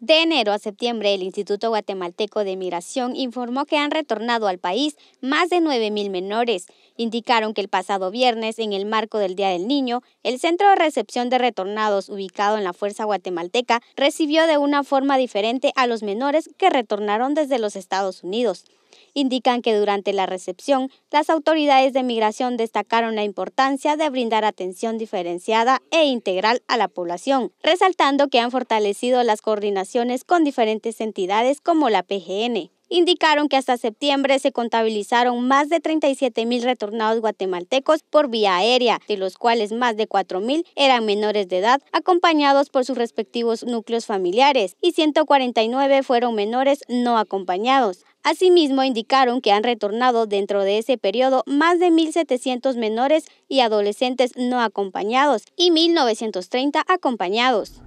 De enero a septiembre, el Instituto Guatemalteco de Migración informó que han retornado al país más de 9.000 menores. Indicaron que el pasado viernes, en el marco del Día del Niño, el Centro de Recepción de Retornados, ubicado en la Fuerza Guatemalteca, recibió de una forma diferente a los menores que retornaron desde los Estados Unidos. Indican que durante la recepción, las autoridades de migración destacaron la importancia de brindar atención diferenciada e integral a la población, resaltando que han fortalecido las coordinaciones con diferentes entidades como la PGN indicaron que hasta septiembre se contabilizaron más de 37 mil retornados guatemaltecos por vía aérea, de los cuales más de 4 eran menores de edad, acompañados por sus respectivos núcleos familiares, y 149 fueron menores no acompañados. Asimismo, indicaron que han retornado dentro de ese periodo más de 1.700 menores y adolescentes no acompañados y 1.930 acompañados.